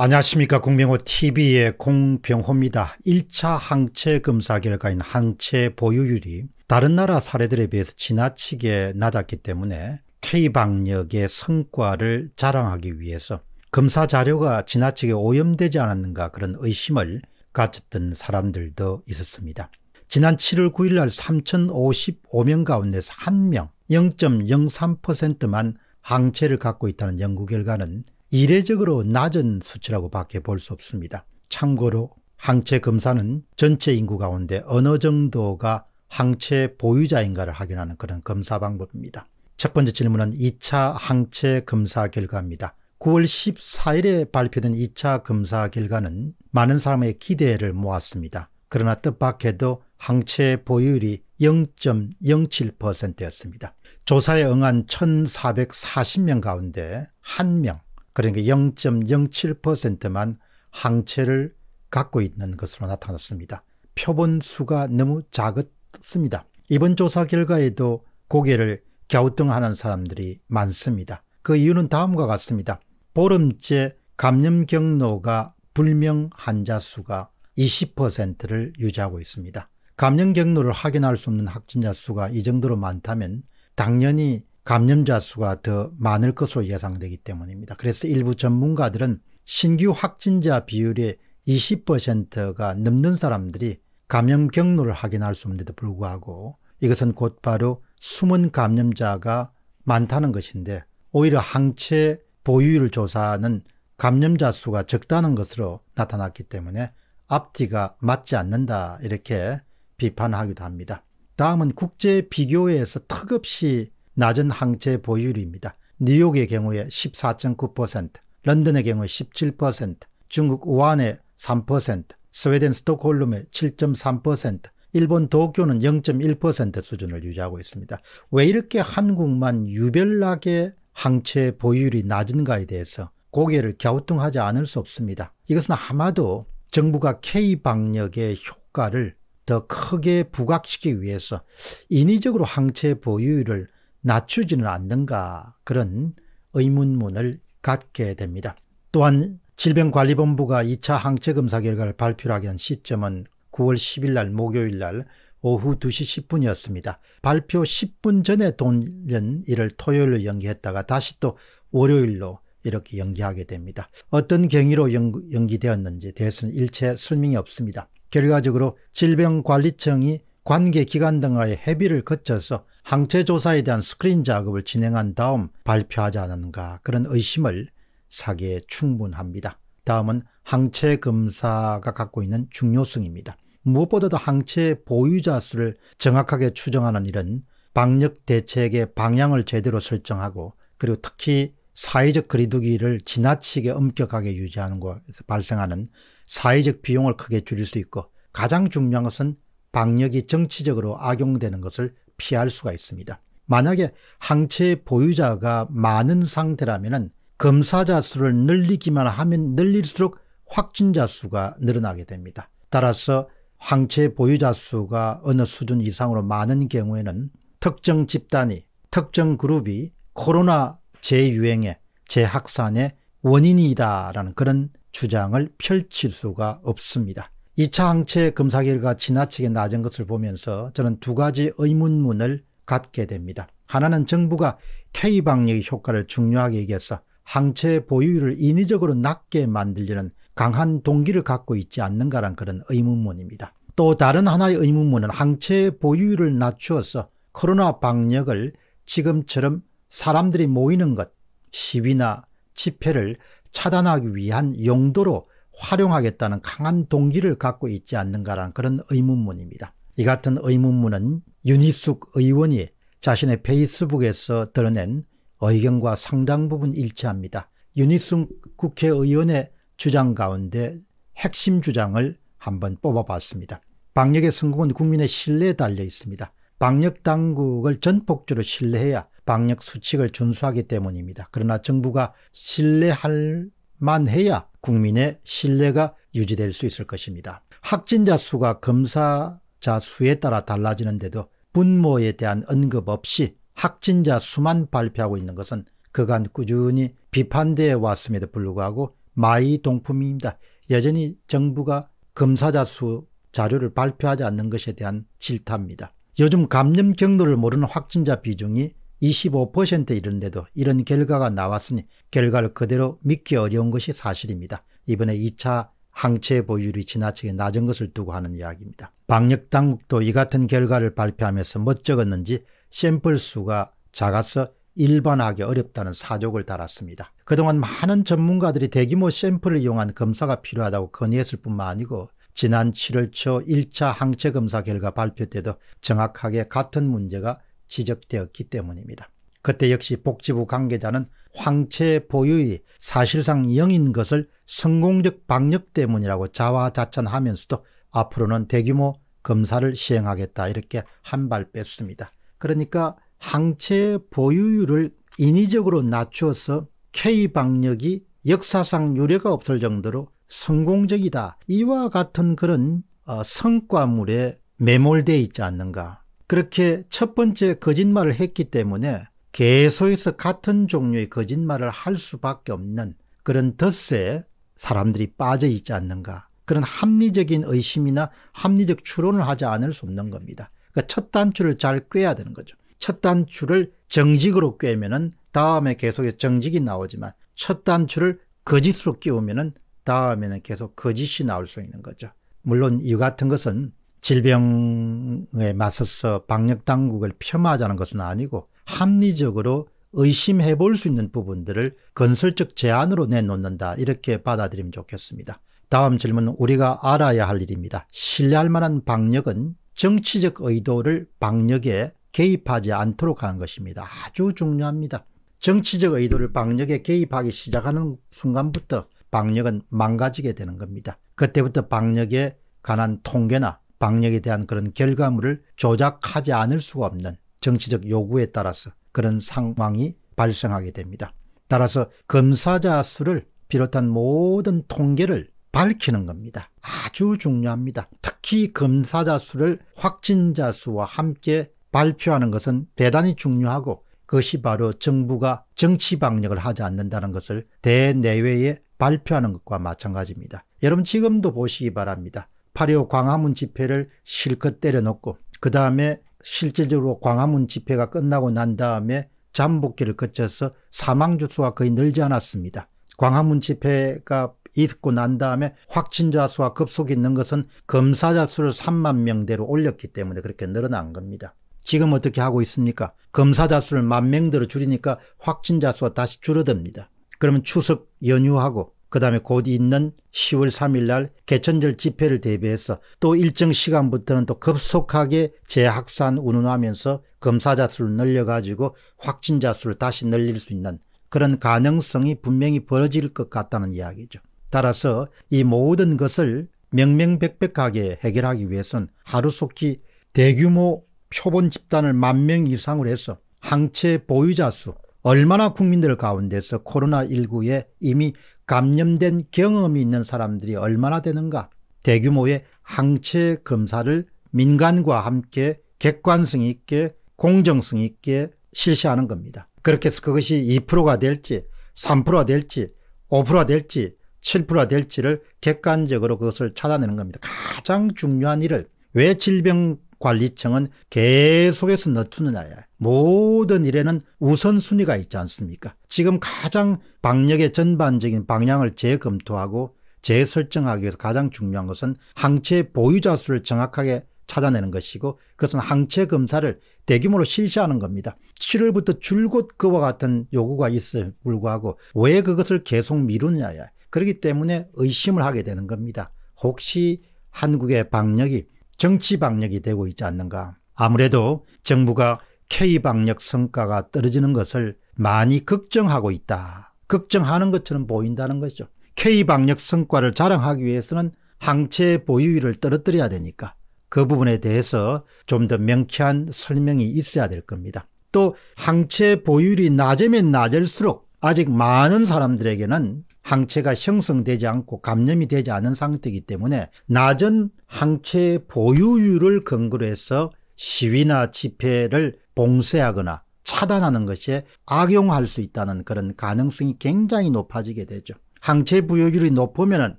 안녕하십니까 공병호 TV의 공병호입니다. 1차 항체 검사 결과인 항체 보유율이 다른 나라 사례들에 비해서 지나치게 낮았기 때문에 K방역의 성과를 자랑하기 위해서 검사 자료가 지나치게 오염되지 않았는가 그런 의심을 가졌던 사람들도 있었습니다. 지난 7월 9일 날 3,055명 가운데서 1명 0.03%만 항체를 갖고 있다는 연구 결과는 이례적으로 낮은 수치라고 밖에 볼 수 없습니다. 참고로 항체 검사는 전체 인구 가운데 어느 정도가 항체 보유자인가를 확인하는 그런 검사 방법입니다. 첫 번째 질문은 2차 항체 검사 결과입니다. 9월 14일에 발표된 2차 검사 결과는 많은 사람의 기대를 모았습니다. 그러나 뜻밖에도 항체 보유율이 0.07%였습니다. 조사에 응한 1,440명 가운데 1명, 그러니까 0.07%만 항체를 갖고 있는 것으로 나타났습니다. 표본 수가 너무 작았습니다. 이번 조사 결과에도 고개를 갸우뚱하는 사람들이 많습니다. 그 이유는 다음과 같습니다. 보름째 감염 경로가 불명 환자 수가 20%를 유지하고 있습니다. 감염 경로를 확인할 수 없는 확진자 수가 이 정도로 많다면 당연히 감염자 수가 더 많을 것으로 예상되기 때문입니다. 그래서 일부 전문가들은 신규 확진자 비율의 20%가 넘는 사람들이 감염 경로를 확인할 수 없는데도 불구하고 이것은 곧바로 숨은 감염자가 많다는 것인데 오히려 항체 보유율 조사는 감염자 수가 적다는 것으로 나타났기 때문에 앞뒤가 맞지 않는다 이렇게 비판하기도 합니다. 다음은 국제 비교에서 턱없이 낮은 항체 보유율입니다. 뉴욕의 경우에 14.9%, 런던의 경우에 17%, 중국 우한의 3%, 스웨덴 스톡홀름의 7.3%, 일본 도쿄는 0.1% 수준을 유지하고 있습니다. 왜 이렇게 한국만 유별나게 항체 보유율이 낮은가에 대해서 고개를 갸우뚱하지 않을 수 없습니다. 이것은 아마도 정부가 K방역의 효과를 더 크게 부각시키기 위해서 인위적으로 항체 보유율을 낮추지는 않는가 그런 의문문을 갖게 됩니다. 또한 질병관리본부가 2차 항체검사 결과를 발표하기 위한 시점은 9월 10일 날 목요일 날 오후 2시 10분이었습니다. 발표 10분 전에 돌연 이를 토요일로 연기했다가 다시 또 월요일로 이렇게 연기하게 됩니다. 어떤 경위로 연, 기되었는지 대해서는 일체 설명이 없습니다. 결과적으로 질병관리청이 관계기관 등과의 협의를 거쳐서 항체 조사에 대한 스크린 작업을 진행한 다음 발표하지 않았는가 그런 의심을 사기에 충분합니다. 다음은 항체 검사가 갖고 있는 중요성입니다. 무엇보다도 항체 보유자 수를 정확하게 추정하는 일은 방역 대책의 방향을 제대로 설정하고 그리고 특히 사회적 거리두기를 지나치게 엄격하게 유지하는 것에서 발생하는 사회적 비용을 크게 줄일 수 있고 가장 중요한 것은 방역이 정치적으로 악용되는 것을 피할 수가 있습니다. 만약에 항체 보유자가 많은 상태라면 검사자 수를 늘리기만 하면 늘릴수록 확진자 수가 늘어나게 됩니다. 따라서 항체 보유자 수가 어느 수준 이상으로 많은 경우에는 특정 집단이 특정 그룹이 코로나 재유행의 재확산의 원인이다라는 그런 주장을 펼칠 수가 없습니다. 2차 항체 검사 결과 지나치게 낮은 것을 보면서 저는 두 가지 의문문을 갖게 됩니다. 하나는 정부가 K방역의 효과를 중요하게 여겨서 항체 보유율을 인위적으로 낮게 만들려는 강한 동기를 갖고 있지 않는가란 그런 의문문입니다. 또 다른 하나의 의문문은 항체 보유율을 낮추어서 코로나 방역을 지금처럼 사람들이 모이는 것, 시위나 집회를 차단하기 위한 용도로 활용하겠다는 강한 동기를 갖고 있지 않는가라는 그런 의문문입니다. 이 같은 의문문은 윤희숙 의원이 자신의 페이스북에서 드러낸 의견과 상당 부분 일치합니다. 윤희숙 국회의원의 주장 가운데 핵심 주장을 한번 뽑아봤습니다. 방역의 성공은 국민의 신뢰에 달려 있습니다. 방역 당국을 전폭주로 신뢰해야 방역 수칙을 준수하기 때문입니다. 그러나 정부가 신뢰할 만 해야 국민의 신뢰가 유지될 수 있을 것입니다. 확진자 수가 검사자 수에 따라 달라지는데도 분모에 대한 언급 없이 확진자 수만 발표하고 있는 것은 그간 꾸준히 비판되어 왔음에도 불구하고 마이 동품입니다. 여전히 정부가 검사자 수 자료를 발표하지 않는 것에 대한 질타입니다. 요즘 감염 경로를 모르는 확진자 비중이 25%에 이른데도 이런 결과가 나왔으니 결과를 그대로 믿기 어려운 것이 사실입니다. 이번에 2차 항체 보유율이 지나치게 낮은 것을 두고 하는 이야기입니다. 방역 당국도 이 같은 결과를 발표하면서 못 적었는지 샘플 수가 작아서 일반하기 화 어렵다는 사족을 달았습니다. 그동안 많은 전문가들이 대규모 샘플을 이용한 검사가 필요하다고 건의했을 뿐만 아니고 지난 7월 초 1차 항체 검사 결과 발표 때도 정확하게 같은 문제가 지적되었기 때문입니다. 그때 역시 복지부 관계자는 황체 보유의 사실상 영인 것을 성공적 방역 때문이라고 자화자찬하면서도 앞으로는 대규모 검사를 시행하겠다 이렇게 한 발 뺐습니다. 그러니까 항체 보유율을 인위적으로 낮추어서 K방역이 역사상 유례가 없을 정도로 성공적이다. 이와 같은 그런 어, 성과물에 매몰돼 있지 않는가 그렇게 첫 번째 거짓말을 했기 때문에 계속해서 같은 종류의 거짓말을 할 수밖에 없는 그런 덫에 사람들이 빠져 있지 않는가. 그런 합리적인 의심이나 합리적 추론을 하지 않을 수 없는 겁니다. 그러니까 첫 단추를 잘 꿰야 되는 거죠. 첫 단추를 정직으로 꿰면은 다음에 계속해서 정직이 나오지만 첫 단추를 거짓으로 끼우면은 다음에는 계속 거짓이 나올 수 있는 거죠. 물론 이 같은 것은 질병에 맞서서 방역당국을 폄하하자는 것은 아니고 합리적으로 의심해 볼 수 있는 부분들을 건설적 제안으로 내놓는다. 이렇게 받아들이면 좋겠습니다. 다음 질문은 우리가 알아야 할 일입니다. 신뢰할 만한 방역은 정치적 의도를 방역에 개입하지 않도록 하는 것입니다. 아주 중요합니다. 정치적 의도를 방역에 개입하기 시작하는 순간부터 방역은 망가지게 되는 겁니다. 그때부터 방역에 관한 통계나 방역에 대한 그런 결과물을 조작하지 않을 수가 없는 정치적 요구에 따라서 그런 상황이 발생하게 됩니다. 따라서 검사자 수를 비롯한 모든 통계를 밝히는 겁니다. 아주 중요합니다. 특히 검사자 수를 확진자 수와 함께 발표하는 것은 대단히 중요하고 그것이 바로 정부가 정치 방역을 하지 않는다는 것을 대내외에 발표하는 것과 마찬가지입니다. 여러분 지금도 보시기 바랍니다. 8.25 광화문 집회를 실컷 때려놓고 그 다음에 실질적으로 광화문 집회가 끝나고 난 다음에 잠복기를 거쳐서 사망주수가 거의 늘지 않았습니다. 광화문 집회가 있고 난 다음에 확진자 수와 급속히 있는 것은 검사자 수를 3만 명대로 올렸기 때문에 그렇게 늘어난 겁니다. 지금 어떻게 하고 있습니까? 검사자 수를 만 명대로 줄이니까 확진자 수가 다시 줄어듭니다. 그러면 추석 연휴하고 그 다음에 곧 있는 10월 3일 날 개천절 집회를 대비해서 또 일정 시간부터는 또 급속하게 재확산 운운하면서 검사자 수를 늘려가지고 확진자 수를 다시 늘릴 수 있는 그런 가능성이 분명히 벌어질 것 같다는 이야기죠. 따라서 이 모든 것을 명명백백하게 해결하기 위해선 하루속히 대규모 표본 집단을 만 명 이상으로 해서 항체 보유자 수 얼마나 국민들 가운데서 코로나19에 이미 감염된 경험이 있는 사람들이 얼마나 되는가 대규모의 항체 검사를 민간과 함께 객관성 있게 공정성 있게 실시하는 겁니다. 그렇게 해서 그것이 2%가 될지 3%가 될지 5%가 될지 7%가 될지를 객관적으로 그것을 찾아내는 겁니다. 가장 중요한 일을 왜 질병 관리청은 계속해서 너투느냐에 모든 일에는 우선순위가 있지 않습니까? 지금 가장 방역의 전반적인 방향을 재검토하고 재설정하기 위해서 가장 중요한 것은 항체 보유자 수를 정확하게 찾아내는 것이고 그것은 항체 검사를 대규모로 실시하는 겁니다. 7월부터 줄곧 그와 같은 요구가 있음 불구하고 왜 그것을 계속 미루느냐. 에 그렇기 때문에 의심을 하게 되는 겁니다. 혹시 한국의 방역이 정치 방역이 되고 있지 않는가. 아무래도 정부가 K 방역 성과가 떨어지는 것을 많이 걱정하고 있다. 걱정하는 것처럼 보인다는 것이죠. K 방역 성과를 자랑하기 위해서는 항체 보유율을 떨어뜨려야 되니까 그 부분에 대해서 좀 더 명쾌한 설명이 있어야 될 겁니다. 또 항체 보유율이 낮으면 낮을수록 아직 많은 사람들에게는 항체가 형성되지 않고 감염이 되지 않은 상태이기 때문에 낮은 항체 보유율을 근거로 해서 시위나 집회를 봉쇄하거나 차단하는 것에 악용할 수 있다는 그런 가능성이 굉장히 높아지게 되죠. 항체 보유율이 높으면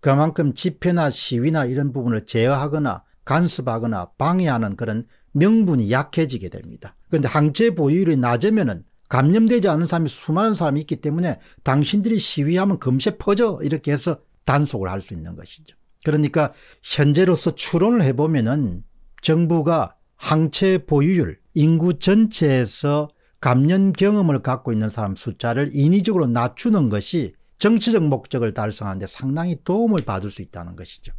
그만큼 집회나 시위나 이런 부분을 제어하거나 간섭하거나 방해하는 그런 명분이 약해지게 됩니다. 그런데 항체 보유율이 낮으면 감염되지 않은 사람이 수많은 사람이 있기 때문에 당신들이 시위하면 금세 퍼져 이렇게 해서 단속을 할 수 있는 것이죠. 그러니까 현재로서 추론을 해보면은 정부가 항체 보유율, 인구 전체에서 감염 경험을 갖고 있는 사람 숫자를 인위적으로 낮추는 것이 정치적 목적을 달성하는데 상당히 도움을 받을 수 있다는 것이죠.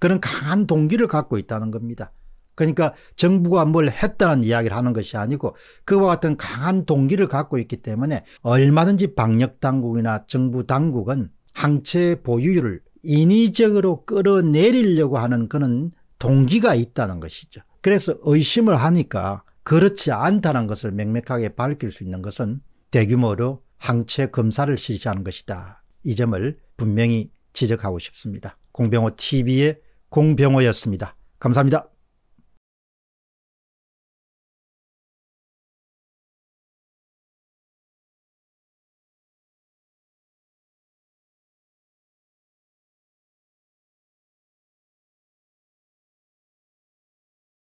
그런 강한 동기를 갖고 있다는 겁니다. 그러니까 정부가 뭘 했다는 이야기를 하는 것이 아니고 그와 같은 강한 동기를 갖고 있기 때문에 얼마든지 방역당국이나 정부 당국은 항체 보유율을 인위적으로 끌어내리려고 하는 그런 동기가 있다는 것이죠. 그래서 의심을 하니까 그렇지 않다는 것을 명백하게 밝힐 수 있는 것은 대규모로 항체 검사를 실시하는 것이다. 이 점을 분명히 지적하고 싶습니다. 공병호 TV의 공병호였습니다. 감사합니다.